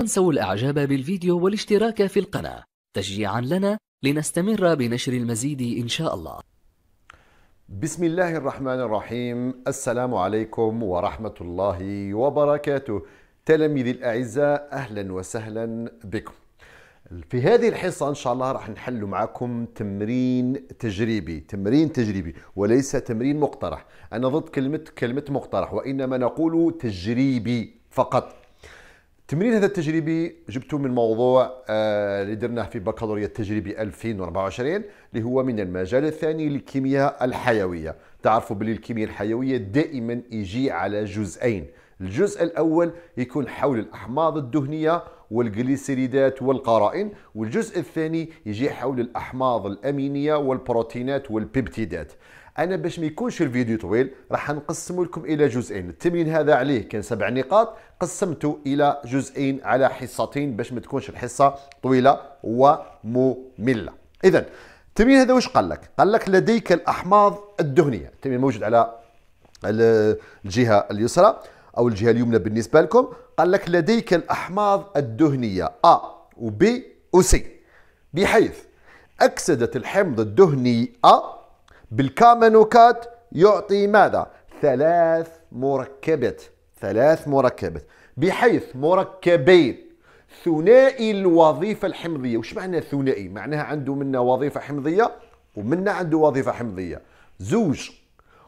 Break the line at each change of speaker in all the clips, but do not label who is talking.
تنسوا الإعجاب بالفيديو والاشتراك في القناة تشجيعا لنا لنستمر بنشر المزيد إن شاء الله بسم الله الرحمن الرحيم السلام عليكم ورحمة الله وبركاته تلاميذي الأعزاء أهلا وسهلا بكم في هذه الحصة إن شاء الله راح نحل معكم تمرين تجريبي تمرين تجريبي وليس تمرين مقترح أنا ضد كلمة كلمة مقترح وإنما نقول تجريبي فقط التمرين هذا التجريبي جبته من موضوع آه، اللي درناه في بكالوريا التجريبي 2024 اللي هو من المجال الثاني للكيمياء الحيويه تعرفوا باللي الكيمياء الحيويه دائما يجي على جزئين الجزء الاول يكون حول الاحماض الدهنيه والجليسيريدات والقرائن والجزء الثاني يجي حول الاحماض الامينيه والبروتينات والبيبتيدات انا باش ما يكونش الفيديو طويل راح نقسمه لكم الى جزئين التمرين هذا عليه كان سبع نقاط قسمته الى جزئين على حصتين باش ما تكونش الحصه طويله وممله اذا التمرين هذا واش قال لك قال لك لديك الاحماض الدهنيه التمرين موجود على الجهه اليسرى او الجهه اليمنى بالنسبه لكم قال لك لديك الاحماض الدهنيه ا وبي وسي بحيث اكسده الحمض الدهني ا بالكامنوكات يعطي ماذا؟ ثلاث مركبات ثلاث مركبات بحيث مركبين ثنائي الوظيفة الحمضية وش معنى ثنائي؟ معناها عنده منا وظيفة حمضية ومنا عنده وظيفة حمضية زوج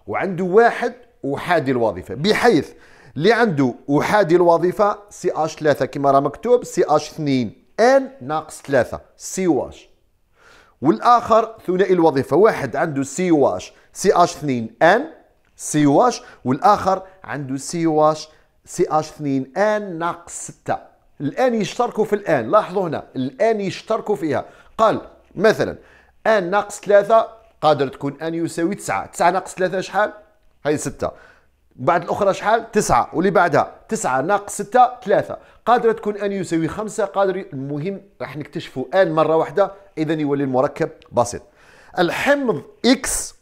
وعنده واحد أحادي الوظيفة بحيث اللي عنده أحادي الوظيفة سي اش 3 كما راه مكتوب سي اش 2 ان ناقص 3 سي واش والاخر ثنائي الوظيفه واحد عنده سي واش سي اش 2 ان سي واش والاخر عنده سي واش سي اش 2 ان ناقص 6 الان يشتركوا في الان لاحظوا هنا الان يشتركوا فيها قال مثلا ان ناقص 3 قادر تكون ان يساوي 9 9 ناقص 3 شحال هي 6 بعد الأخرى شحال تسعة واللي بعدها تسعة ناقص ستة ثلاثة قادرة تكون أن يساوي خمسة قادر المهم راح نكتشفوا ان مرة واحدة إذا يولي المركب بسيط الحمض إكس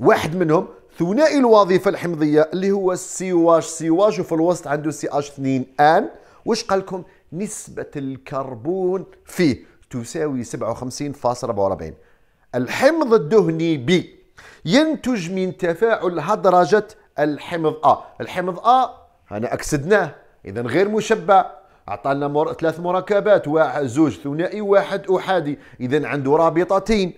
واحد منهم ثنائي الوظيفة الحمضية اللي هو سي واش سي واش وفي الوسط عنده سي اش 2 ان واش قال لكم نسبة الكربون فيه تساوي 57.44 الحمض الدهني بي ينتج من تفاعل هدرجة الحمض ا الحمض ا انا اكسدناه اذا غير مشبع اعطانا مر... ثلاث مركبات واحد زوج ثنائي واحد احادي اذا عنده رابطتين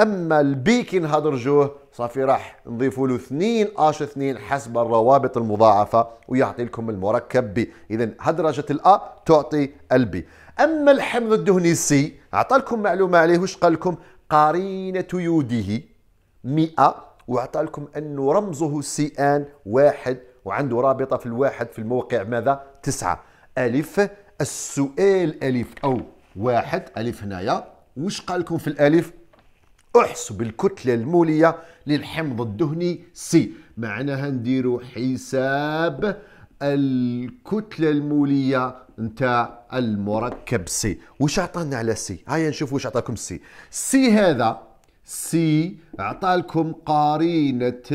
اما البي كي نهدرجوه صافي راح نضيفوا له اثنين اش اثنين حسب الروابط المضاعفه ويعطي لكم المركب بي اذا هدرجه الا تعطي البي اما الحمض الدهني سي اعطى لكم معلومه عليه واش قال لكم قرينه يوده 100 وعطى لكم أنه رمزه سي ان واحد وعنده رابطة في الواحد في الموقع ماذا تسعة ألف السؤال ألف أو واحد ألف هنايا وش قال لكم في الألف احسب الكتلة المولية للحمض الدهني سي معناها نديروا حساب الكتلة المولية نتاع المركب سي وش عطانا على سي هيا نشوف وش عطاكم سي سي هذا سي عطالكم لكم قرينه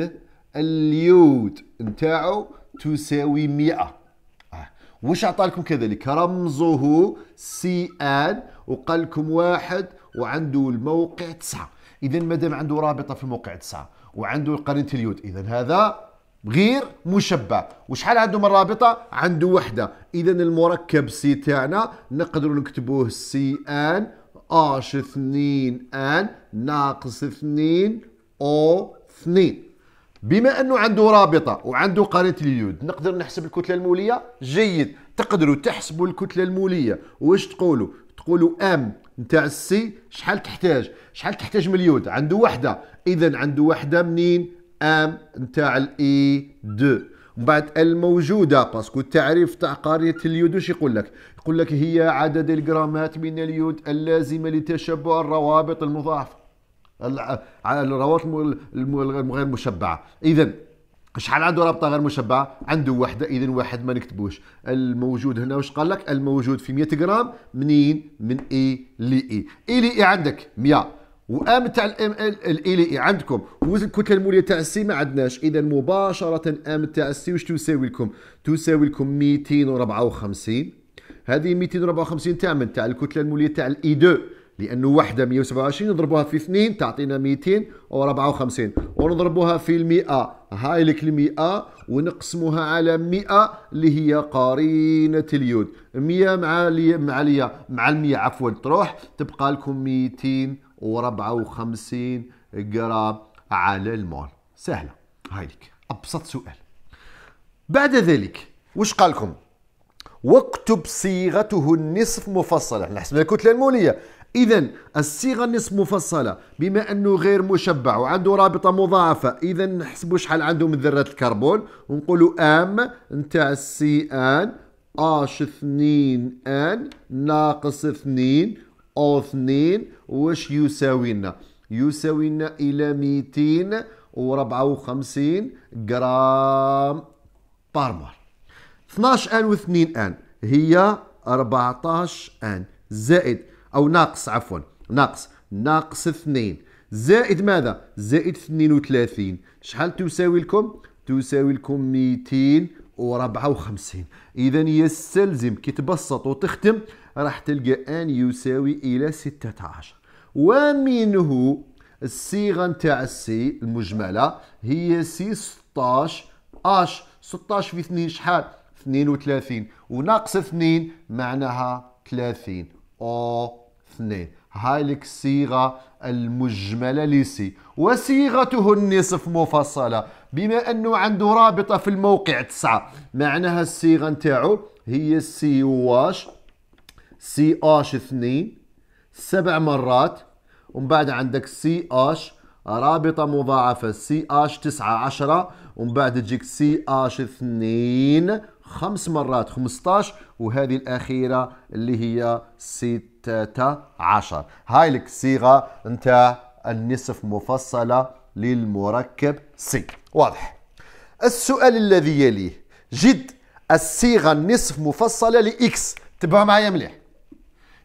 اليود نتاعو تساوي 100 آه. واش عطى لكم كذلك رمزه سي ان وقال لكم واحد وعنده الموقع تسعة اذا مادام عنده رابطه في الموقع تسعة وعنده قرينه اليود اذا هذا غير مشبع وشحال عنده من رابطه عنده وحده اذا المركب سي تاعنا نقدروا نكتبوه سي ان اش اثنين ان ناقص اثنين او اثنين بما انه عنده رابطه وعنده قرينه اليود نقدر نحسب الكتله الموليه جيد تقدروا تحسبوا الكتله الموليه واش تقولوا تقولوا ام نتاع السي شحال تحتاج شحال تحتاج من اليود عنده وحده اذا عنده وحده منين ام نتاع الاي 2 من بعد الموجوده باسكو التعريف تاع قريه اليود واش يقول لك يقول لك هي عدد الجرامات من اليود اللازمة لتشبع الروابط المضاعفة الروابط غير مشبعة إذا شحال عنده رابطة غير مشبعة عنده وحدة إذا واحد ما نكتبوش الموجود هنا واش قال لك الموجود في 100 جرام منين من إي لإي إي إي لإي عندك 100 وام تاع الام ال الاي لي e عندكم والكتله الموليه تاع السي ما عندناش اذا مباشره ام تاع السي واش تساوي لكم تساوي لكم 254 هذه 254 تعمل تاع الكتله الموليه تاع الاي 2 لانه وحده 127 نضربوها في 2 تعطينا 254 ونضربوها في المئة هاي لك المئة ونقسموها على 100 اللي هي قرينة اليود 100 مع لي مع لي مع ال 100 عفوا تروح تبقى لكم 254 جرام على المول سهلة هاي لك أبسط سؤال بعد ذلك وش قالكم واكتب صيغته النصف مفصلة احنا حسبنا الكتلة المولية إذا الصيغة النصف مفصلة بما أنه غير مشبع وعنده رابطة مضاعفة إذا نحسبوا شحال عنده من ذرات الكربون ونقولوا أم نتاع السي أن اش 2 ان ناقص 2 او 2 واش يساوي لنا يساوي لنا الى 254 غرام بار مول 12 ان و2 ان هي 14 ان زائد او ناقص عفوا ناقص ناقص 2 زائد ماذا زائد 32 شحال تساوي لكم تساوي لكم 254 اذا يستلزم كي تبسط وتختم راح تلقى ان يساوي الى 16 ومنه الصيغه نتاع السي المجمله هي سي 16 اش 16 في 2 شحال 32 وناقص 2 معناها 30 أو 2 هاي لك الصيغة المجملة لسي وصيغته النصف مفصلة بما أنه عنده رابطة في الموقع 9 معناها الصيغة نتاعو هي سي واش سي اش 2 سبع مرات ومن بعد عندك سي اش رابطة مضاعفة سي اش 9 10 ومن بعد تجيك سي اش 2 خمس مرات 15 وهذه الأخيرة اللي هي 16 هاي لك الصيغة نتاع النصف مفصلة للمركب سي واضح السؤال الذي يليه جد الصيغة النصف مفصلة لإكس تبع معايا مليح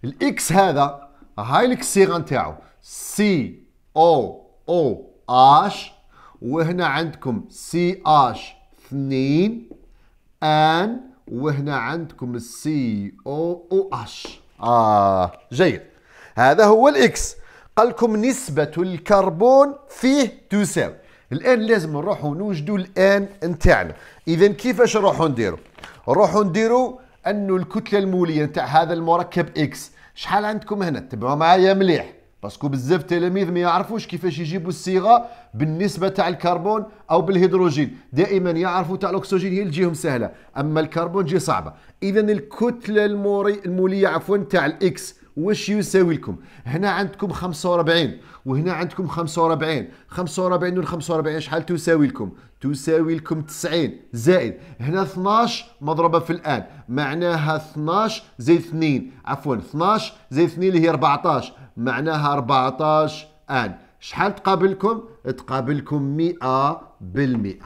الإكس هذا هاي لك الصيغة نتاعو سي او او اش وهنا عندكم سي اش 2 ان وهنا عندكم السي او او اش اه جيد هذا هو الاكس قال لكم نسبة الكربون فيه تساوي الان لازم نروحوا نوجدوا الان نتاعنا اذا كيفاش نروحوا نديروا نروحوا نديروا انه الكتلة المولية نتاع هذا المركب اكس شحال عندكم هنا تبعوا معايا مليح باسكو بزاف تلاميذ ما يعرفوش كيفاش يجيبوا الصيغه بالنسبه تاع الكربون او بالهيدروجين دائما يعرفوا تاع الاكسجين هي اللي تجيهم سهله اما الكربون تجي صعبه اذا الكتله الموري الموليه عفوا تاع الاكس واش يساوي لكم هنا عندكم 45 وهنا عندكم 45 45 و 45 شحال تساوي لكم تساوي لكم 90 زائد هنا 12 مضروبه في الان معناها 12 زائد 2 عفوا 12 زائد 2 اللي هي 14 معناها 14 آن شحال تقابلكم؟ تقابلكم 100% بالمئة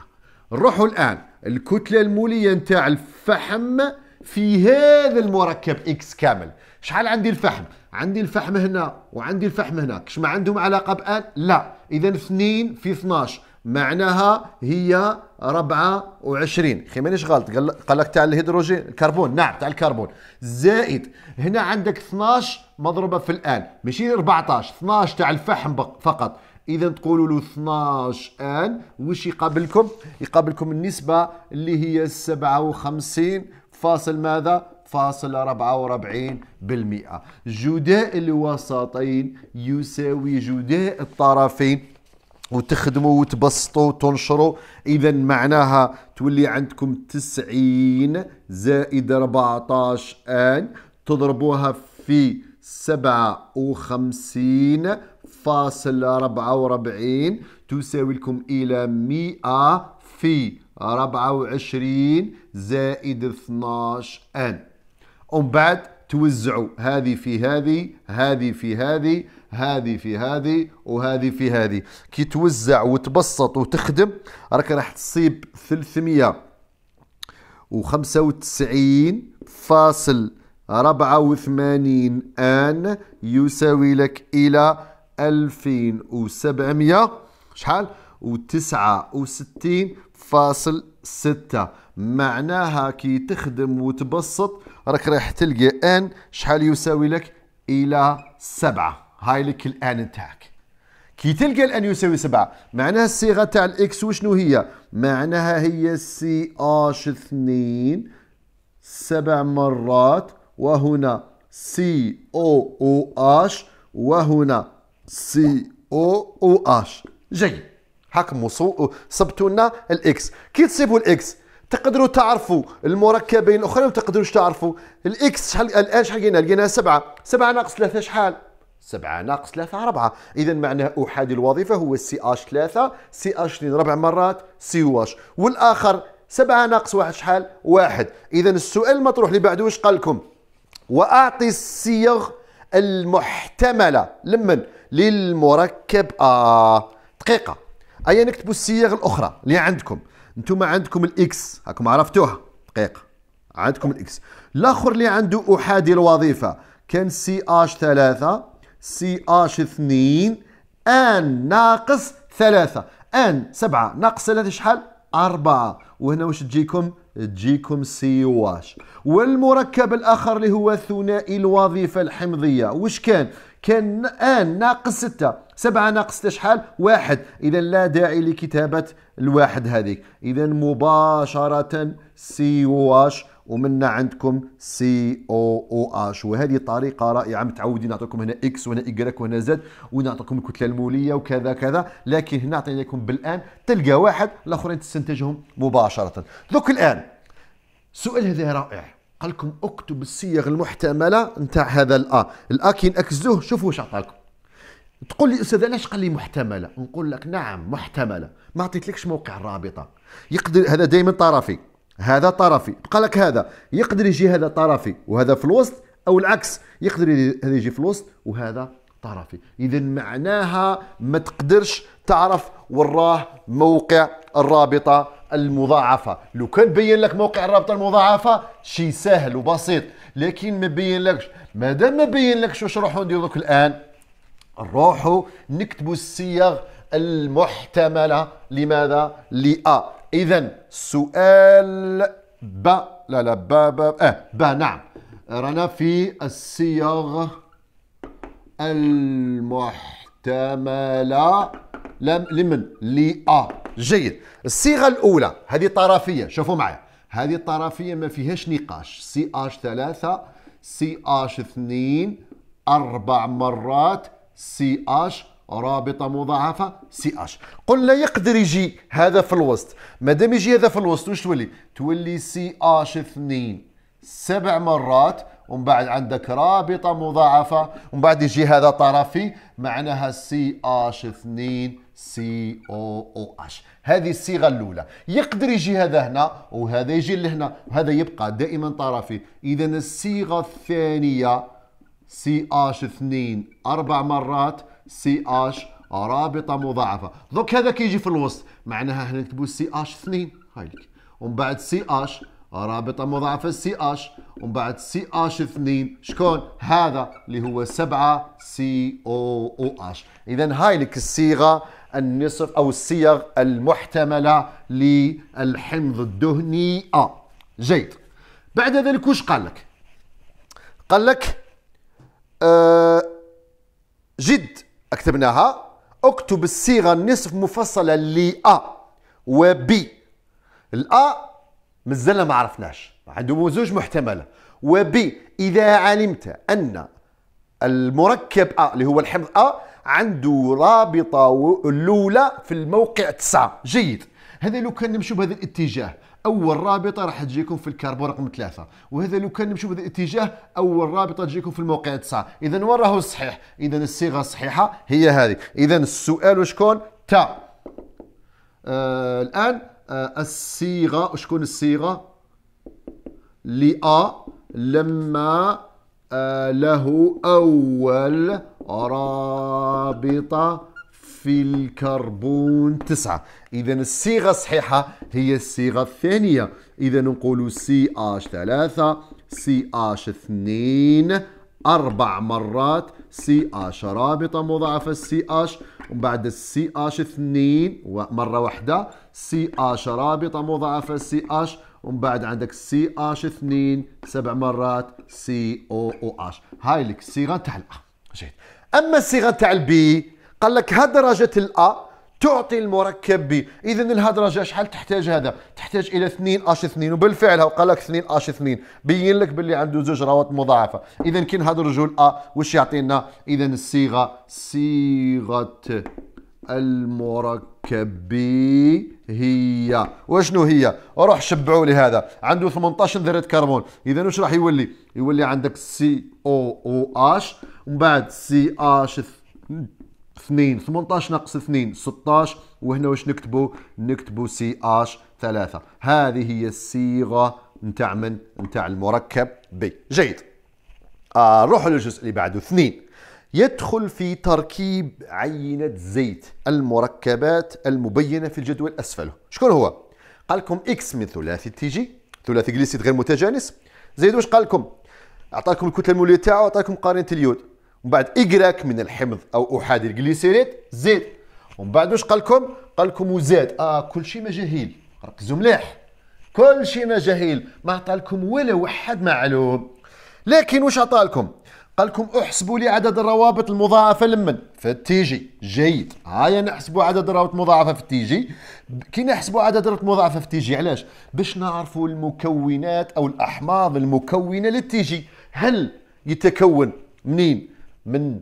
نروحوا الآن الكتلة المولية نتاع الفحم في هذا المركب إكس كامل شحال عندي الفحم؟ عندي الفحم هنا وعندي الفحم هناك كش ما عندهم علاقة بآن؟ لا إذا 2 في 12 معناها هي 24 خي مانيش غلط قال لك تاع الهيدروجين الكربون نعم تاع الكربون زائد هنا عندك 12 مضروبه في الان ماشي 14 12 تاع الفحم فقط اذا تقولوا له 12 ان واش يقابلكم يقابلكم النسبه اللي هي 57 فاصل ماذا فاصل 44% جداء الوسطين يساوي جداء الطرفين وتخدموا وتبسطوا وتنشروا اذا معناها تولي عندكم 90 زائد 14 ان تضربوها في 57 فاصل 44 تساوي لكم الى 100 في 24 زائد 12 ان ومن بعد توزعوا هذه في هذه هذه في هذه هذه في هذه وهذه في هذه كي توزع وتبسط وتخدم راك راح تصيب 395 فاصل 84 ان يساوي لك الى 2700 شحال و69 فاصل ستة معناها كي تخدم وتبسط راك راح تلقى ان شحال يساوي لك الى 7 هاي لك الان تاعك كي تلقى الان يساوي سبعة معناها الصيغة تاع الاكس وشنو هي معناها هي سي اش اثنين سبع مرات وهنا سي او او اش وهنا سي او او اش جيد هاكم صبتوا لنا الاكس كي تصيبوا الاكس تقدروا تعرفوا المركبين الاخرين تقدروش تعرفوا الاكس شحال الان شحال لقينا لقيناها سبعه سبعه ناقص ثلاثه شحال 7 ناقص 3 4 اذا معنى احادي الوظيفه هو سي اش 3 سي اش 2 ربع مرات سي واش والاخر 7 ناقص 1 شحال 1 اذا السؤال المطروح اللي بعده واش قال لكم واعطي الصيغ المحتمله لمن للمركب ا آه. دقيقه ايا نكتبوا الصيغ الاخرى اللي عندكم انتم عندكم الاكس هاكم عرفتوها دقيقه عندكم الاكس الاخر اللي عنده احادي الوظيفه كان سي اش 3 سي اش اثنين ان ناقص ثلاثة ان سبعة ناقص ثلاثة شحال أربعة وهنا واش تجيكم تجيكم سي واش والمركب الآخر اللي هو ثنائي الوظيفة الحمضية واش كان كان ان ناقص ستة سبعة ناقص ستة شحال واحد إذا لا داعي لكتابة الواحد هذيك إذا مباشرة سي واش ومنا عندكم سي او او اش وهذه طريقه رائعه متعودين نعطيكم هنا اكس وهنا ايكغيك وهنا زد ونعطيكم الكتله الموليه وكذا كذا لكن هنا عطيناكم لكم بالان تلقى واحد الاخرين تستنتجهم مباشره دوك الان سؤال هذا رائع قال لكم اكتب الصيغ المحتمله نتاع هذا الا الا كي ناكزوه شوفوا واش عطاكم تقول لي استاذ علاش قال لي محتمله نقول لك نعم محتمله ما عطيتلكش موقع الرابطه يقدر هذا دائما طرفي هذا طرفي بقى لك هذا يقدر يجي هذا طرفي وهذا في الوسط او العكس يقدر هذا يجي في الوسط وهذا طرفي اذا معناها ما تقدرش تعرف وراه موقع الرابطه المضاعفه لو كان بين لك موقع الرابطه المضاعفه شيء سهل وبسيط لكن ما بين لكش ما دام ما بين لكش واش نروحوا نديروا الان نروحوا نكتبوا الصيغ المحتمله لماذا لا إذا سؤال ب لا لا ب ب آه ب نعم رانا في الصيغ المحتملة لم لمن لأ جيد الصيغة الأولى هذه طرفية شوفوا معايا هذه الطرفية ما فيهاش نقاش سي اش ثلاثة سي اش اثنين أربع مرات سي اش رابطة مضاعفة سي اش قلنا يقدر يجي هذا في الوسط مادام يجي هذا في الوسط واش تولي تولي سي اش اثنين سبع مرات ومن بعد عندك رابطة مضاعفة ومن بعد يجي هذا طرفي معناها سي اش اثنين سي او او اش هذه الصيغة الأولى يقدر يجي هذا هنا وهذا يجي لهنا وهذا يبقى دائما طرفي إذا الصيغة الثانية سي اش اثنين أربع مرات سي اش رابطه مضاعفه دوك هذا كيجي في الوسط معناها هنا نكتبوا سي اش 2 هاي لك ومن بعد سي اش رابطه مضاعفه سي اش ومن بعد سي اش 2 شكون هذا اللي هو 7 سي او او اش اذا هاي لك الصيغه النصف او الصيغ المحتمله للحمض الدهني ا آه، جيد بعد ذلك واش قال لك قال لك آه جد كتبناها اكتب الصيغه النصف مفصله ل ا و وبي الا مازلنا ما عرفناش عندهم زوج محتمله و ب اذا علمت ان المركب ا اللي هو الحمض ا عنده رابطه الاولى في الموقع 9 جيد هذا لو كان نمشيو بهذا الاتجاه اول رابطه راح تجيكم في الكربون رقم ثلاثه وهذا لو كان نمشيو بهذا الاتجاه اول رابطه تجيكم في الموقع تسعه اذا وين راهو الصحيح اذا الصيغه الصحيحه هي هذه اذا السؤال وشكون تا آه الان آه الصيغه وشكون الصيغه لأ لما آه له أول رابطة في الكربون تسعة إذا الصيغة الصحيحة هي الصيغة الثانية إذا نقول سي اش ثلاثة سي اش اثنين أربع مرات سي اش رابطة مضاعفة سي اش ومن بعد السي اش اثنين مرة واحدة سي اش رابطة مضاعفة سي اش ومن بعد عندك سي اش 2 سبع مرات سي او او اش هاي لك الصيغه تاع الأ جيد اما الصيغه تاع البي قال لك هدرجة الأ تعطي المركب بي اذا الهدرجه شحال تحتاج هذا تحتاج الى 2 اش 2 وبالفعل هو قال لك 2 اش 2 بين لك باللي عنده زوج روابط مضاعفه اذا كي نهدرجوا الا واش يعطينا اذا الصيغه صيغه المركب بي هي وشنو هي روح شبعوا لي هذا عنده 18 ذره كربون اذا واش راح يولي يولي عندك سي او او اش ومن بعد سي اش 2 18 ناقص 2 16 وهنا واش نكتبوا نكتبوا سي اش 3 هذه هي الصيغه نتاع من نتاع المركب بي جيد آه للجزء اللي بعده اثنين يدخل في تركيب عينة زيت المركبات المبينة في الجدول أسفله شكون هو؟ قال لكم إكس من ثلاثي تي جي ثلاثي جليسيت غير متجانس زيد واش قال لكم؟ أعطاكم الكتلة المولية تاعه أعطاكم قارنة اليود ومن بعد اكراك من الحمض او احادي الجليسيريت زيد ومن بعد واش قال لكم قال لكم وزاد اه كل شيء مجاهيل ركزوا مليح كل شيء مجاهيل ما عطى لكم ولا واحد معلوم لكن واش عطى لكم قال لكم احسبوا لي عدد الروابط المضاعفه لمن في التيجي جيد هايا نحسبوا عدد الروابط المضاعفه في التيجي كي نحسبوا عدد الروابط المضاعفه في التيجي علاش باش نعرفوا المكونات او الاحماض المكونه للتيجي هل يتكون منين من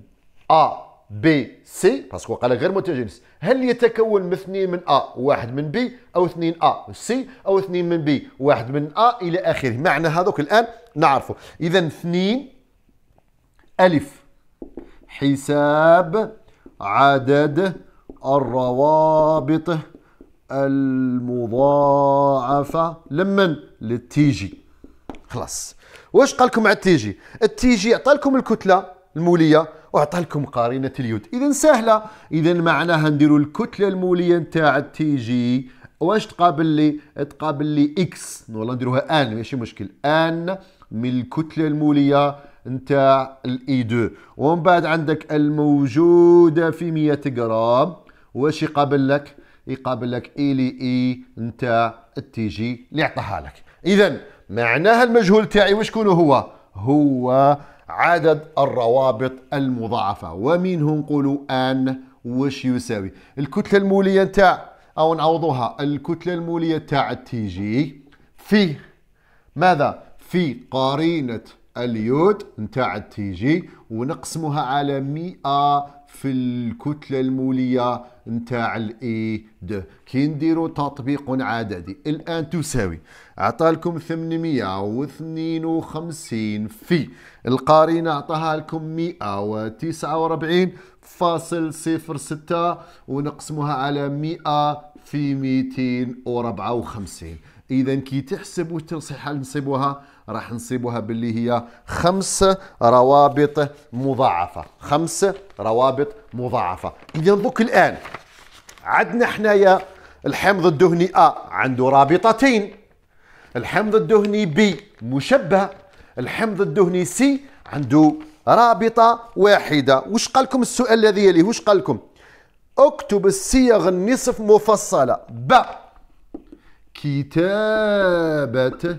أ بي سي باسكو قال غير متجانس هل يتكون من اثنين من أ واحد من بي أو اثنين أ C أو اثنين من بي واحد من أ إلى آخره معنى هذوك الآن نعرفه إذا اثنين ألف حساب عدد الروابط المضاعفة لمن للتيجي خلاص واش قال لكم على التيجي التيجي عطالكم لكم الكتلة الموليه وعطى لكم قرينه اليود اذا سهله اذا معناها نديروا الكتله الموليه نتاع تي جي واش تقابل لي تقابل لي اكس ولا نديروها ان ماشي مشكل ان من الكتله الموليه نتاع الاي 2 e ومن بعد عندك الموجوده في 100 غرام واش يقابل لك يقابل لك اي لي اي نتاع التي جي اللي عطاها لك اذا معناها المجهول تاعي واش كونه هو هو عدد الروابط المضاعفة ومنه نقولوا أن وش يساوي الكتلة المولية تاع أو نعوضوها الكتلة المولية تاع التي جي في ماذا؟ في قرينة اليود نتاع التي جي ونقسمها على 100 في الكتله الموليه نتاع الاي 2 كي نديروا تطبيق عددي الان تساوي عطالكم 852 في القارنه عطاها لكم 149.06 ونقسموها على 100 في 254 اذا كي تحسب وتنصيحه نصيبوها راح نصيبها باللي هي خمس روابط مضاعفة خمس روابط مضاعفة إذا دوك الآن عندنا حنايا الحمض الدهني أ عنده رابطتين الحمض الدهني بي مشبه الحمض الدهني سي عنده رابطة واحدة وش قالكم السؤال الذي يلي وش قالكم اكتب الصيغ النصف مفصلة ب كتابة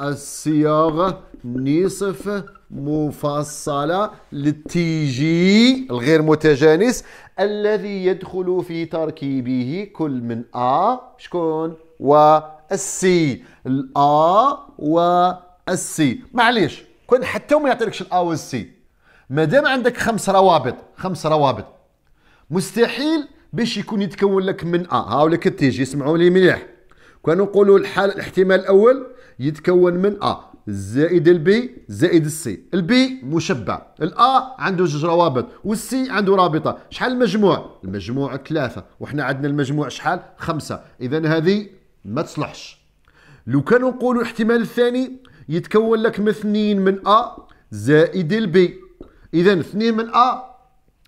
الصياغة نصف مفصلة للتي جي الغير متجانس الذي يدخل في تركيبه كل من أ شكون والسي الأ والسي معليش كون حتى ما يعطيكش الأ والسي دام عندك خمس روابط خمس روابط مستحيل باش يكون يتكون لك من أ هاولك التيجي اسمعوا لي مليح كون نقولوا الحال الاحتمال الأول يتكون من ا زائد البي زائد السي البي مشبع الا عنده جوج روابط والسي عنده رابطه شحال المجموع المجموع ثلاثه وحنا عندنا المجموع شحال خمسة اذا هذه ما تصلحش لو كان نقولوا الاحتمال الثاني يتكون لك من اثنين من ا زائد البي اذا اثنين من ا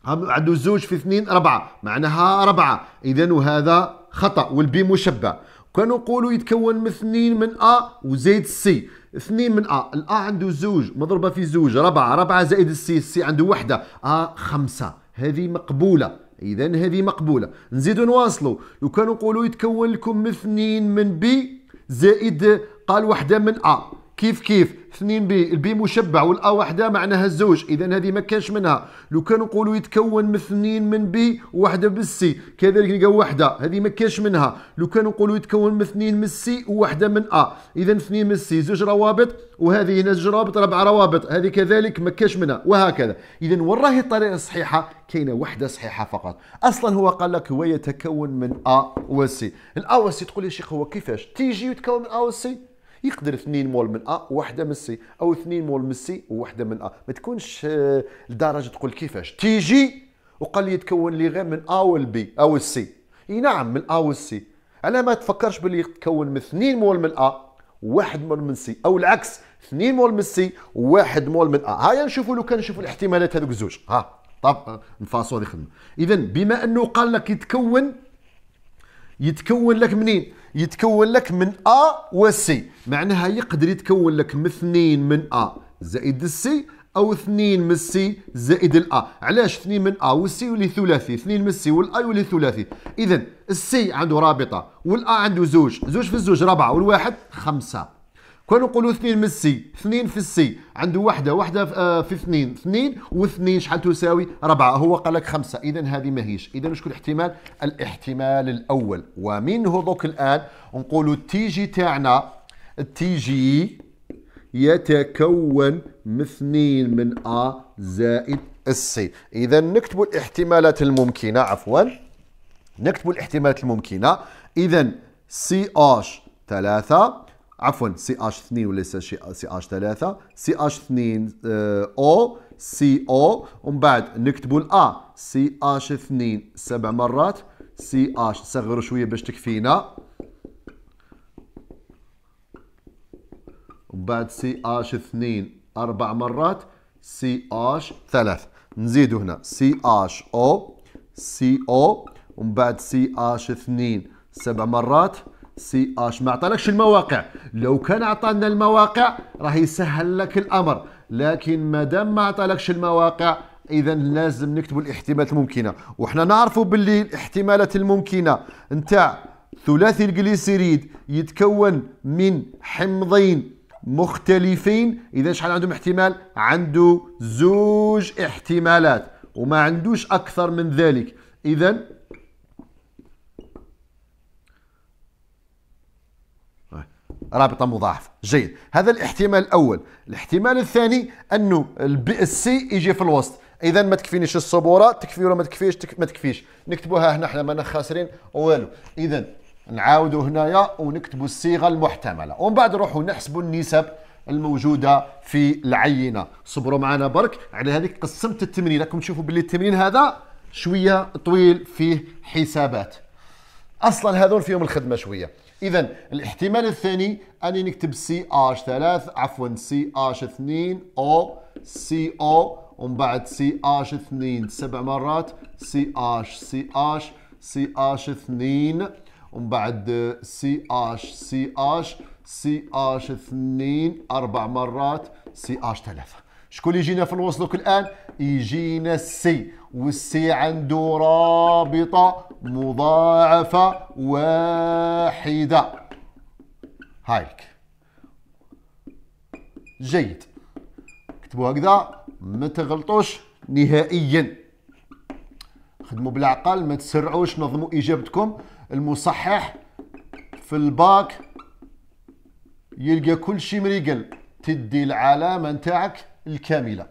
عنده زوج في اثنين اربعه معناها اربعه اذا وهذا خطا والبي مشبع فنقولوا يتكون من اثنين من ا وزيد سي اثنين من ا الا عنده زوج مضربة في زوج ربعه ربعه زائد السي السي عنده وحده ا خمسه هذه مقبوله اذا هذه مقبوله نزيدو نواصلوا لو كان نقولوا يتكون لكم من اثنين من بي زائد قال وحده من ا كيف كيف 2 بي البي مشبع والا وحده معناها الزوج اذا هذه ما كانش منها لو كانوا نقولوا يتكون من اثنين من بي وحده بالسي كذلك نلقى وحده هذه ما كانش منها لو كانوا نقولوا يتكون من اثنين من السي وحده من ا اذا اثنين من السي زوج روابط وهذه هنا زوج روابط ربع روابط هذه كذلك ما كانش منها وهكذا اذا وين راهي الطريقه الصحيحه كاينه وحده صحيحه فقط اصلا هو قال لك هو يتكون من ا وسي الا وسي تقول لي شيخ هو كيفاش تيجي يتكون من ا وسي يقدر 2 مول من ا وواحده من سي او 2 مول من سي وواحده من ا ما تكونش آه، لدرجه تقول كيفاش تيجي وقال لي يتكون لي غير من ا والبي او السي اي نعم من ا والسي على ما تفكرش باللي يتكون من 2 مول من ا واحد مول من سي او العكس 2 مول من سي وواحد مول من ا هيا نشوفوا لو كان نشوفوا الاحتمالات هذوك الزوج ها طب نفاصوا هذه الخدمه اذا بما انه قال لك يتكون يتكون لك منين يتكون لك من ا وسي معناها يقدر يتكون لك من اثنين من ا زائد السي او اثنين من السي زائد الا علاش اثنين من ا والسي يولي ثلاثي اثنين من السي والاي يولي ثلاثي اذا السي عنده رابطه والا عنده زوج زوج في الزوج ربعه والواحد خمسه كانوا نقولوا اثنين من السي اثنين في السي عنده وحده وحده آه، في اثنين اثنين واثنين شحال تساوي ربعه هو قال لك خمسه اذا هذه ماهيش اذا شكون الاحتمال الاحتمال الاول ومنه دوك الان نقولوا التي جي تاعنا التي جي يتكون من اثنين من ا زائد السي اذا نكتب الاحتمالات الممكنه عفوا نكتب الاحتمالات الممكنه اذا سي اش ثلاثة عفوا سي اش 2 وليس سي اش 3 سي اش 2 آه، او سي او ومن بعد نكتبوا الا سي اش 2 سبع مرات سي اش صغروا شويه باش تكفينا ومن بعد سي اش 2 اربع مرات سي اش 3 نزيدوا هنا سي اش او سي او ومن بعد سي اش 2 سبع مرات سي اش ما عطالكش المواقع لو كان عطانا المواقع راه يسهل لك الامر لكن مادام ما عطالكش المواقع اذا لازم نكتبوا الاحتمالات الممكنه وحنا نعرفوا باللي الاحتمالات الممكنه نتاع ثلاثي الجليسيريد يتكون من حمضين مختلفين اذا شحال عندهم احتمال عنده زوج احتمالات وما عندوش اكثر من ذلك اذا رابطه مضاعفه جيد هذا الاحتمال الاول الاحتمال الثاني انه البي اس سي يجي في الوسط اذا ما تكفينيش الصبوره تكفي ولا ما تكفيش تك... ما تكفيش نكتبوها هنا حنا ما خاسرين والو اذا نعاودوا هنايا ونكتبوا الصيغه المحتمله ومن بعد نروحوا نحسبوا النسب الموجوده في العينه صبروا معنا برك على هذيك قسمت التمرين راكم تشوفوا باللي التمرين هذا شويه طويل فيه حسابات اصلا هذول فيهم الخدمه شويه اذا الاحتمال الثاني اني نكتب سي اش 3 عفوا سي اش 2 او سي او ومن بعد سي اش 2 سبع مرات سي اش سي اش سي اش 2 ومن بعد سي اش سي اش سي اش 2 اربع مرات سي اش 3 شكون اللي جينا في الوصل الان يجينا السي والسي عنده رابطة مضاعفة واحدة هايك جيد كتبوا هكذا ما تغلطوش نهائيا خدموا بالعقل ما تسرعوش نظموا اجابتكم المصحح في الباك يلقى كل شيء مريقل تدي العلامه نتاعك الكامله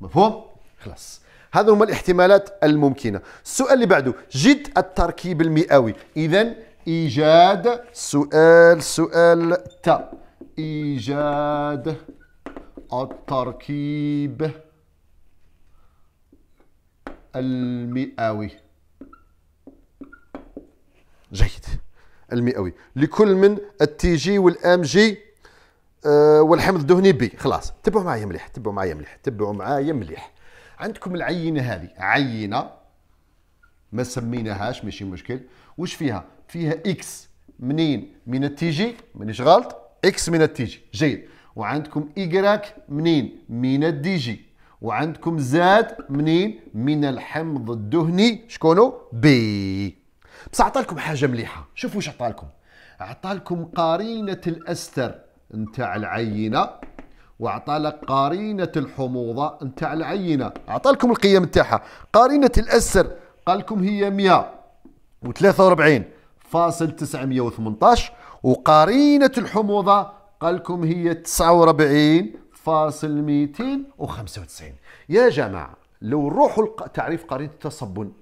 مفهوم خلاص هذو هما الاحتمالات الممكنة السؤال اللي بعده جد التركيب المئوي إذا إيجاد سؤال سؤال ت إيجاد التركيب المئوي جيد المئوي لكل من التي جي والام جي آه، والحمض الدهني بي خلاص تبعوا معايا مليح تبعوا معايا مليح تبعوا معايا مليح عندكم العينه هذه عينه ما سميناهاش ماشي مشكل واش فيها فيها اكس منين من التيجي مانيش غلط اكس من التيجي جيد وعندكم ايكراك منين من الديجي وعندكم زاد منين من الحمض الدهني شكونو بي بصح عطالكم حاجه مليحه شوفوا واش عطالكم عطالكم قرينه الاستر نتاع العينه واعطى لك قرينه الحموضه نتاع العينه اعطى لكم القيم نتاعها قرينه الاسر قال لكم هي 143 فاصل 918 وقرينه الحموضه قال لكم هي 49 فاصل 295 يا جماعه لو نروحوا تعريف قرينه التصبن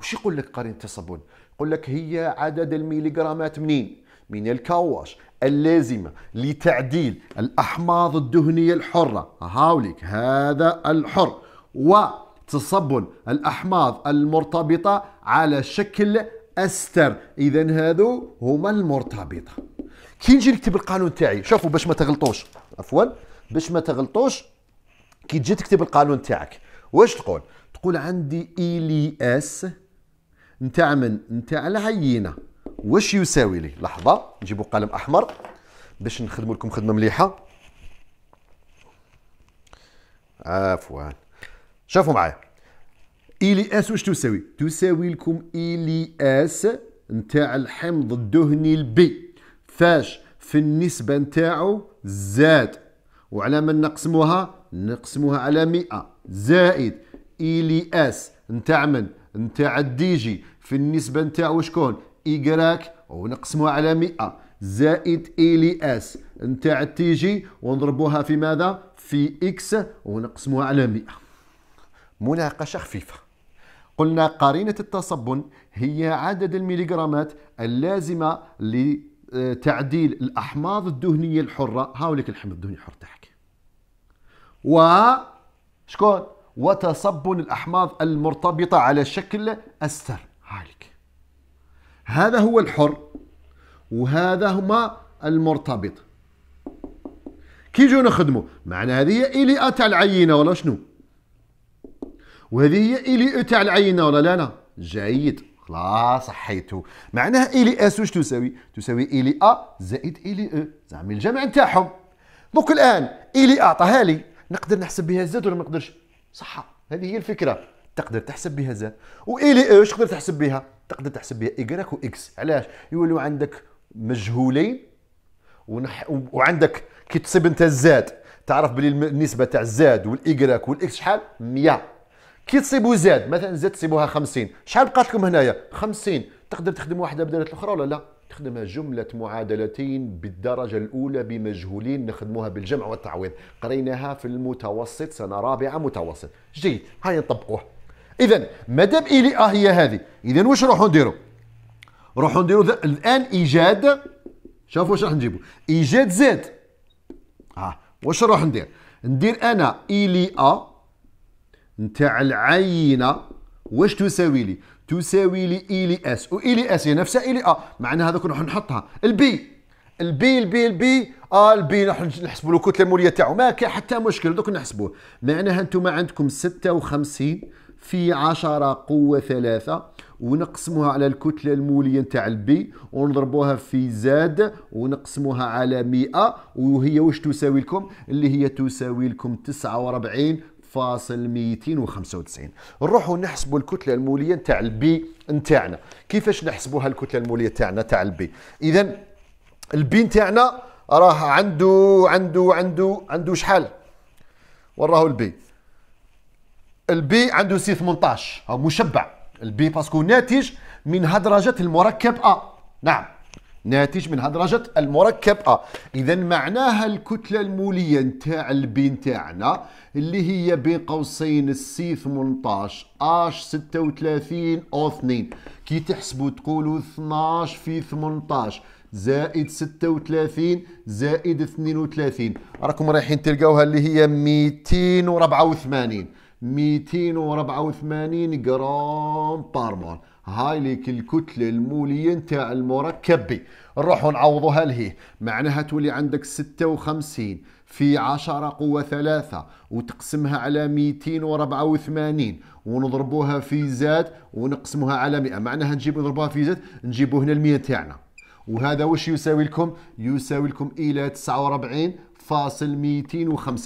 وش يقول لك قرينه التصبن يقول لك هي عدد الميليغرامات منين من الكواش اللازمة لتعديل الأحماض الدهنية الحرة هاوليك هذا الحر وتصبن الأحماض المرتبطة على شكل أستر إذا هذو هما المرتبطة كي نجي نكتب القانون تاعي شوفوا باش ما تغلطوش عفوا باش ما تغلطوش كي تجي تكتب القانون تاعك واش تقول تقول عندي إيلي اس نتاع من نتاع العينه واش يساوي لي لحظه نجيبوا قلم احمر باش نخدموا لكم خدمه مليحه عفوا شافوا معايا اي اس واش تساوي تساوي لكم اي اس نتاع الحمض الدهني البي فاش في النسبه نتاعو زاد وعلى من نقسموها نقسموها على 100 زائد اي اس نتاع من نتاع الدي جي في النسبه نتاعو شكون إيكراك ونقسموها على 100 زائد إي لي إس نتاع التي جي ونضربوها في ماذا؟ في إكس ونقسموها على 100 مناقشة خفيفة قلنا قرينة التصبن هي عدد الميليغرامات اللازمة لتعديل الأحماض الدهنية الحرة هاوليك الحمض الدهني الحر تاعك و شكون وتصبن الأحماض المرتبطة على شكل أستر هاوليك هذا هو الحر وهذا هما المرتبط كي جو نخدمو معنى هذه هي ا تاع العينة ولا شنو وهذه هي إليئة تاع العينة ولا لا لا جيد خلاص صحيتو معناها إلي اس واش تساوي تساوي إلي أ زائد إلي أ زعما الجمع نتاعهم دوك الآن إلي أعطاها لي نقدر نحسب بها الزاد ولا ما نقدرش صح هذه هي الفكرة تقدر تحسب بها زاد والي اش تقدر تحسب بها تقدر تحسب بها ايكغيك واكس علاش يولوا عندك مجهولين ونح... وعندك كي تصيب انت الزاد تعرف بلي النسبه تاع الزاد والايكغيك والاكس شحال 100 كي تصيبوا زاد مثلا زاد تصيبوها 50 شحال بقات لكم هنايا 50 تقدر تخدم واحده بدالات الاخرى ولا لا تخدمها جملة معادلتين بالدرجة الأولى بمجهولين نخدموها بالجمع والتعويض قريناها في المتوسط سنة رابعة متوسط جيد هاي نطبقوه اذا مادام الي ا آه هي هذه اذا واش نروحوا نديروا نروحوا نديروا الان ايجاد شوفوا واش راح نجيبوا ايجاد زد اه واش نروح ندير ندير انا الي ا نتاع العينه واش تساوي لي تساوي لي الي اس و اس هي نفسها الي ا معناها هذوك نروح نحطها البي البي البي البي اه البي نروح نحسبوا له الكتله الموليه تاعو ما كاين حتى مشكل دوك نحسبوه معناها انتم عندكم 56 في عشرة قوة ثلاثة ونقسموها على الكتلة المولية نتاع البي ونضربوها في زاد ونقسموها على 100 وهي واش تساوي لكم اللي هي تساوي لكم 49 فاصل 295 نروحوا نحسبوا الكتله الموليه نتاع البي نتاعنا كيفاش نحسبوها الكتله الموليه نتاعنا تاع البي اذا البي نتاعنا راه عنده عنده عنده عنده شحال وراه البي البي عنده سي 18 هو مشبع البي باسكو ناتج من هدرجة المركب أ نعم ناتج من هدرجة المركب أ إذا معناها الكتلة المولية نتاع البي نتاعنا اللي هي بين قوسين السي 18 اش 36 او 2 كي تحسبوا تقولوا 12 في 18 زائد 36 زائد 32 راكم رايحين تلقاوها اللي هي 284 284 جرام بارمول هاي ليك الكتلة المولية نتاع المركب نروحو نعوضوها لهي معناها تولي عندك 56 في 10 قوة 3 وتقسمها على 284 ونضربوها في زاد ونقسموها على 100 معناها نجيب نضربوها في زاد نجيبو هنا ال 100 تاعنا وهذا واش يساوي لكم؟ يساوي لكم إلى 49.295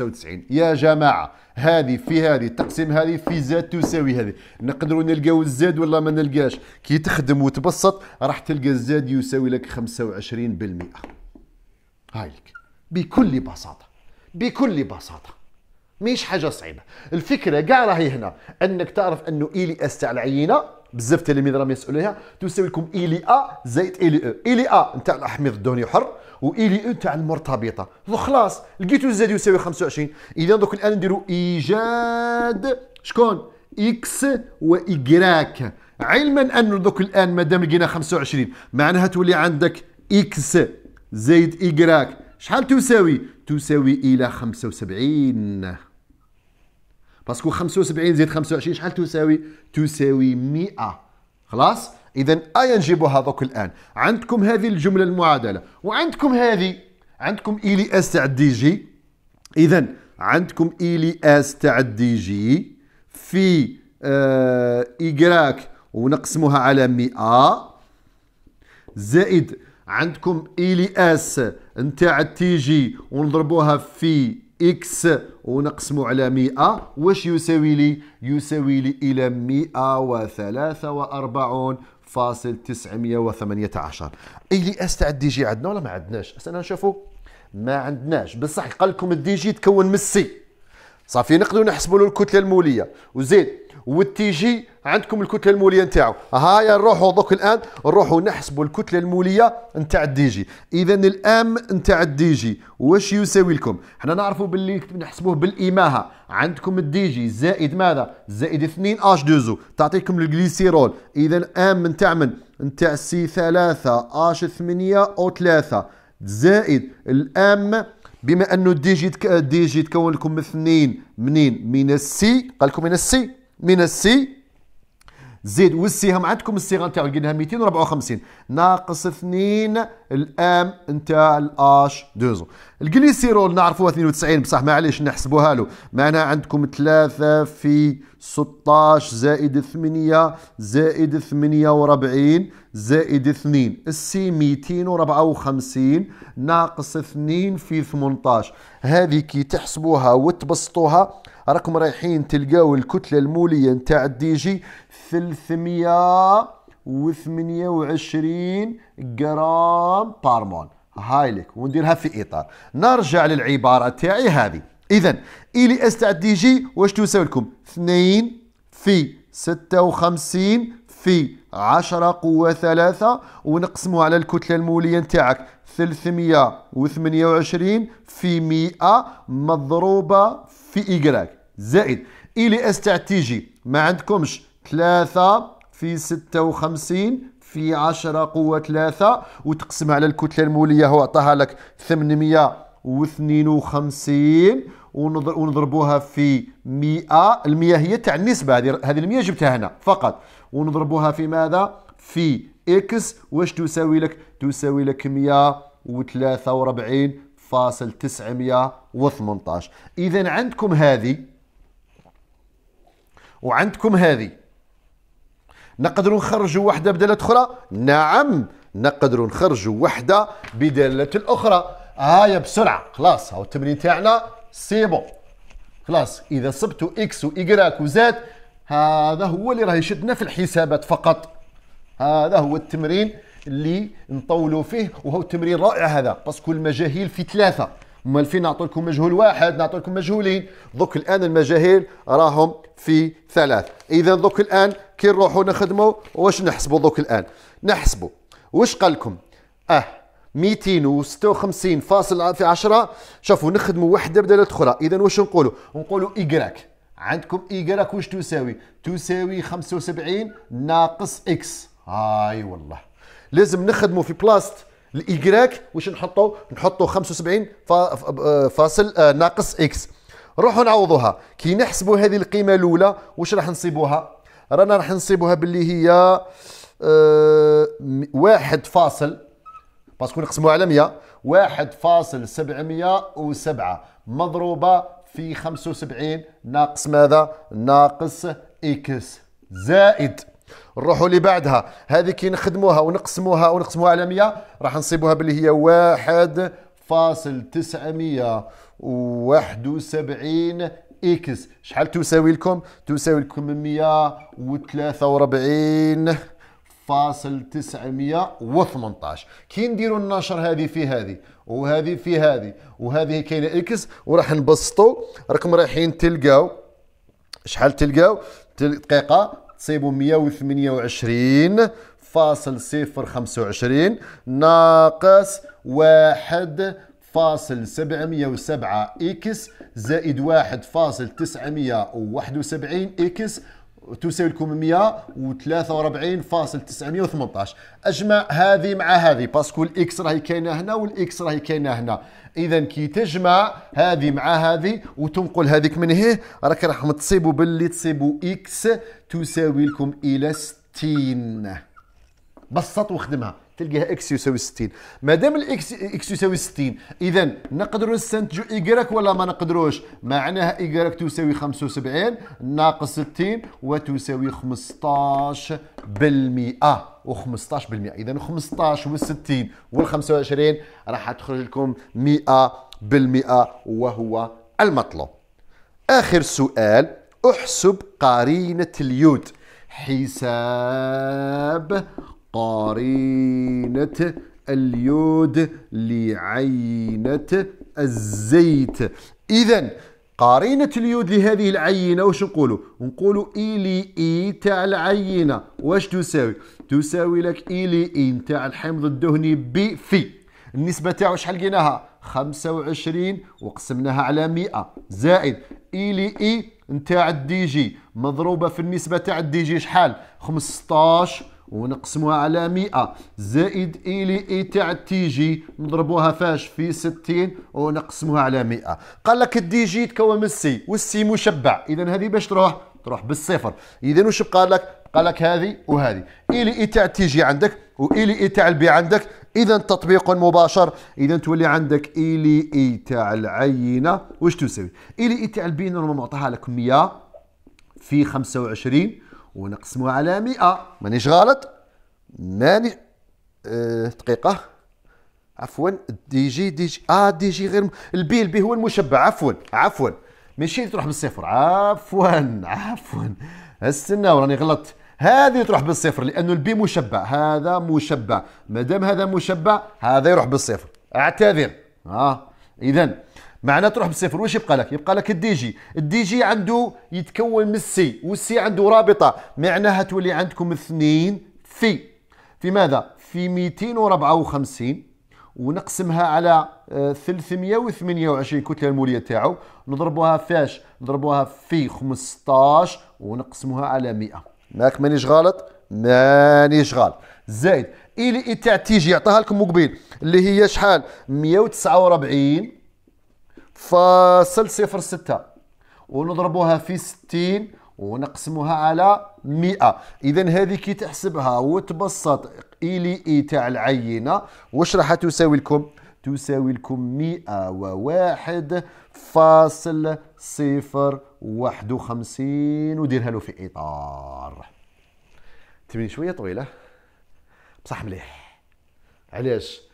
يا جماعة هذه في هذه تقسيم هذه في زاد تساوي هذه نقدروا نلقاو الزاد ولا ما نلقاش كي تخدم وتبسط راح تلقى الزاد يساوي لك 25% هاي لك بكل بساطه بكل بساطه مش حاجه صعيبه الفكره كاع راهي هنا انك تعرف انه ايلي اس تاع العينه بزاف تلاميذ راهم يسالوها تساوي لكم ايلي ا زائد ايلي او ايلي ا نتاع الاحميض الدهني حر واي او تاع المرتبطه خلاص لقيتو زاد يساوي 25 اذا دوك الان نديرو ايجاد شكون اكس وايكراك علما ان دوك الان مادام لقينا 25 معناها تولي عندك اكس زائد ايكراك شحال تساوي تساوي الى 75 باسكو 75 زائد 25 شحال تساوي تساوي 100 خلاص اذا آية نجيبوها هذوك الان عندكم هذه الجمله المعادله وعندكم هذه عندكم اي لي اس تاع الدي جي اذا عندكم اي لي اس تاع الدي جي في اه ايكراك ونقسموها على 100 زائد عندكم اي لي اس نتاع التي جي ونضربوها في اكس ونقسمو على 100 واش يساوي لي يساوي لي الى 143 فاصل 918 اس تاع دي جي عندنا ولا ما عندناش انا نشوفوا ما عندناش بصح قالكم لكم الدي جي تكون من السي صافي نقدروا نحسبوا له الكتله الموليه وزيد والتيجي عندكم الكتله الموليه نتاعو هايا نروحوا دوك الان نروحوا نحسبوا الكتله الموليه نتاع الديجي اذا الام نتاع الديجي واش يساوي لكم حنا نعرفوا باللي نحسبوه بالاماهه عندكم الديجي زائد ماذا زائد 2 اش 2 او تعطيكم الجليسيرول اذا ام نتاع من نتاع سي 3 اش 8 او 3 زائد الام بما انه الدي جي الدي جي تكون لكم من اثنين منين من السي قال لكم من السي من السي زيد والسهم عندكم الصيغه نتاعو لقيناها 254 ناقص 2 الام نتاع الاش دوزو الجليسيرول نعرفوها 92 بصح معليش نحسبوها له معناها عندكم 3 في 16 زائد 8 زائد 48 زائد 2 السي 254 ناقص 2 في 18 هذه كي تحسبوها وتبسطوها راكم رايحين تلقاو الكتله الموليه نتاع الدي جي 328 جرام بارمون هاي لك ونديرها في اطار نرجع للعباره تاعي هذه اذا الي اس تاع دي جي واش تساوي لكم 2 في 56 في 10 قوة 3 ونقسموها على الكتلة المولية نتاعك 328 في 100 مضروبة في إيكراك زائد الي اس تاع تي جي ما عندكمش 3 في 56 في 10 قوة 3 وتقسمها على الكتلة المولية هو عطاها لك 852 ونضربوها في 100 المية هي تاع النسبة هذه هذه المية جبتها هنا فقط ونضربوها في ماذا في اكس واش تساوي لك تساوي لك 143 فاصل 918 اذا عندكم هذه وعندكم هذه نقدروا نخرجوا وحده بدالة أخرى نعم نقدروا نخرجوا وحده بدالة الأخرى هايا آه، بسرعة خلاص هاو التمرين تاعنا سي بون خلاص إذا صبتوا إكس وإيكراك وزاد هذا هو اللي راه يشدنا في الحسابات فقط هذا هو التمرين اللي نطولوا فيه وهو التمرين رائع هذا باسكو المجاهيل في ثلاثه امال فين نعطي لكم مجهول واحد نعطي لكم مجهولين دوك الان المجاهيل راهم في ثلاث اذا دوك الان كي نروحوا نخدموا واش نحسبوا دوك الان نحسبوا واش قال لكم اه 256 فاصل في 10 شوفوا نخدموا وحده بدل اخرى اذا واش نقولوا نقولوا ايكراك عندكم ايكراك واش تساوي تساوي 75 ناقص اكس هاي والله لازم نخدموا في بلاست الايكراك واش نحطوا نحطوا 75 فاصل آه، ناقص اكس روحوا نعوضوها كي نحسبوا هذه القيمه الاولى واش راح نصيبوها رانا راح نصيبوها باللي هي أه واحد فاصل باسكو نقسموها على 100 واحد فاصل 707 مضروبة في 75 ناقص ماذا؟ ناقص اكس زائد نروحوا اللي بعدها هذه كي نخدموها ونقسموها ونقسموها على 100 راح نصيبوها باللي هي واحد فاصل تسعمية وواحد وسبعين اكس شحال تساوي لكم تساوي لكم 143 فاصل 918 كي نديروا النشر هذه في هذه وهذه في هذه وهذه كاينه اكس وراح نبسطوا راكم رايحين تلقاو شحال تلقاو دقيقه تصيبوا 128 فاصل صفر خمسة وعشرين ناقص واحد فاصل 707 اكس زائد واحد فاصل 971 اكس تساوي لكم فاصل 143.918 اجمع هذه مع هذه باسكو الاكس راهي كاينه هنا والاكس راهي كاينه هنا اذا كي تجمع هذه مع هذه وتنقل هذيك من هيه راك راح تصيبوا باللي تصيبوا اكس تساوي لكم الى 60 بسط وخدمها تلقاها اكس يساوي 60 ما دام الاكس اكس يساوي 60 اذا نقدروا نستنتجوا ايكراك ولا ما نقدروش معناها ايكراك تساوي 75 ناقص 60 وتساوي 15 بالمئة و15 اذا 15 و 60 وال25 راح تخرج لكم 100 وهو المطلوب اخر سؤال احسب قرينة اليود حساب قارينة اليود لعينة الزيت إذا قارينة اليود لهذه العينة واش نقولوا نقولوا إي لي إي تاع العينة واش تساوي تساوي لك إي لي إي تاع الحمض الدهني بي في النسبة تاعو شحال لقيناها 25 وقسمناها على 100 زائد إي لي إي نتاع الدي جي مضروبة في النسبة تاع الدي جي شحال 15 ونقسموها على 100 زائد اي لي اي تاع التي جي نضربوها فاش في 60 ونقسموها على 100 قال لك الدي جي يتكون من السي والسي مشبع اذا هذه باش تروح تروح بالصفر اذا واش بقى لك قال لك هذه وهذه اي لي اي تاع التي جي عندك واي لي اي تاع البي عندك اذا تطبيق مباشر اذا تولي عندك اي لي اي تاع العينه واش تساوي اي لي اي تاع البي نورمالمون عطاها لك 100 في 25 ونقسموها على 100 مانيش غلط ماني أه دقيقة عفوا دي جي دي جي اه دي جي غير البي البي هو المشبع عفوا عفوا ماشي تروح بالصفر عفوا عفوا استنى راني غلطت هذه تروح بالصفر لانه البي مشبع هذا مشبع مادام هذا مشبع هذا يروح بالصفر اعتذر اه اذا معناه تروح بالصفر واش يبقى لك يبقى لك الدي جي الدي جي عنده يتكون من السي والسي عنده رابطه معناها تولي عندكم اثنين في في ماذا في 254 ونقسمها على 328 آه، كتله الموليه تاعو نضربوها فاش نضربوها في 15 ونقسموها على 100 ماك مانيش غلط مانيش غلط زائد الي تاع تيجي يعطيها لكم مقبل اللي هي شحال 149 فاصل صفر ستة ونضربوها في ستين ونقسموها على مئة إذا هذه كي تحسبها وتبسط إي لي إي تاع العينة واش راح تساوي لكم؟ تساوي لكم مئة وواحد فاصل صفر واحد وخمسين وديرها له في إطار تبين شوية طويلة بصح مليح علاش؟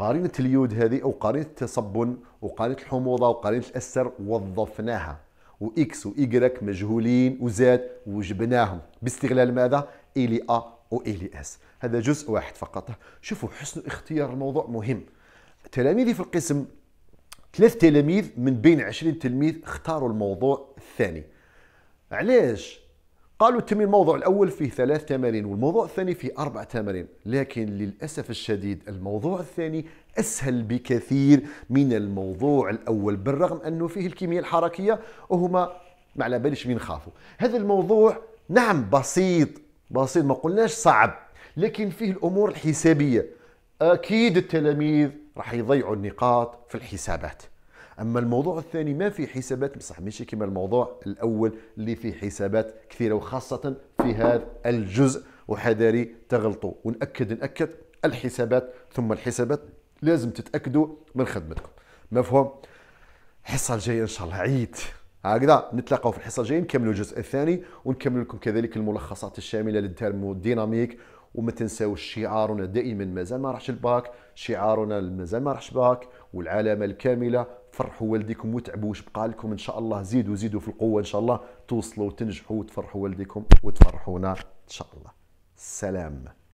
قارنة اليود هذه أو قارنة التصبن وقارنة الحموضة وقارنة الأسر وظفناها وإكس وإيكراك مجهولين وزاد وجبناهم باستغلال ماذا؟ إلي أ أو إلي أس هذا جزء واحد فقط شوفوا حسن اختيار الموضوع مهم تلاميذي في القسم ثلاث تلاميذ من بين عشرين تلميذ اختاروا الموضوع الثاني علاش قالوا التمرين الموضوع الأول فيه ثلاث تمارين والموضوع الثاني فيه أربع تمارين لكن للأسف الشديد الموضوع الثاني أسهل بكثير من الموضوع الأول بالرغم أنه فيه الكيمياء الحركية وهما ما على باليش مين خافوا هذا الموضوع نعم بسيط بسيط ما قلناش صعب لكن فيه الأمور الحسابية أكيد التلاميذ راح يضيعوا النقاط في الحسابات اما الموضوع الثاني ما في حسابات بصح ماشي كما الموضوع الاول اللي فيه حسابات كثيره وخاصه في هذا الجزء وحذاري تغلطوا ونأكد نأكد الحسابات ثم الحسابات لازم تتأكدوا من خدمتكم مفهوم الحصة الجاية إن شاء الله عيد هكذا نتلاقاو في الحصة الجاية نكملوا الجزء الثاني ونكمل لكم كذلك الملخصات الشاملة للديناميك وما تنساوش شعارنا دائما مازال ما راحش الباك شعارنا مازال ما راحش باك والعلامة الكاملة فرحوا والديكم وتعبوا واش بقى لكم ان شاء الله زيدوا زيدوا في القوه ان شاء الله توصلوا وتنجحوا وتفرحوا والديكم وتفرحونا ان شاء الله سلام